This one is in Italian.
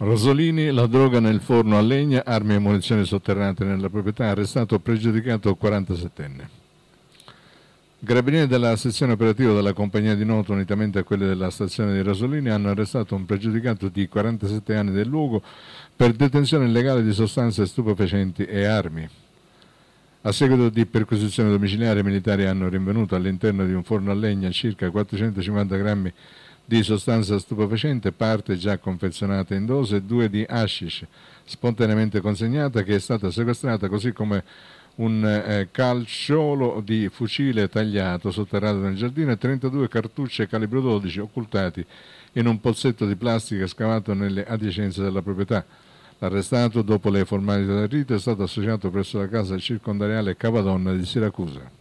Rosolini, la droga nel forno a legna, armi e munizioni sotterrate nella proprietà, arrestato pregiudicato 47enne. Carabinieri della sezione operativa della compagnia di Noto, unitamente a quelle della stazione di Rosolini, hanno arrestato un pregiudicato di 47 anni del luogo per detenzione illegale di sostanze stupefacenti e armi. A seguito di perquisizione domiciliare, i militari hanno rinvenuto all'interno di un forno a legna circa 450 grammi di di sostanza stupefacente, parte già confezionata in dose, e due di hashish spontaneamente consegnata che è stata sequestrata così come un eh, calciolo di fucile tagliato sotterrato nel giardino e 32 cartucce calibro 12 occultati in un pozzetto di plastica scavato nelle adiacenze della proprietà. L'arrestato, dopo le formalità del rito, è stato associato presso la casa circondariale Cavadonna di Siracusa.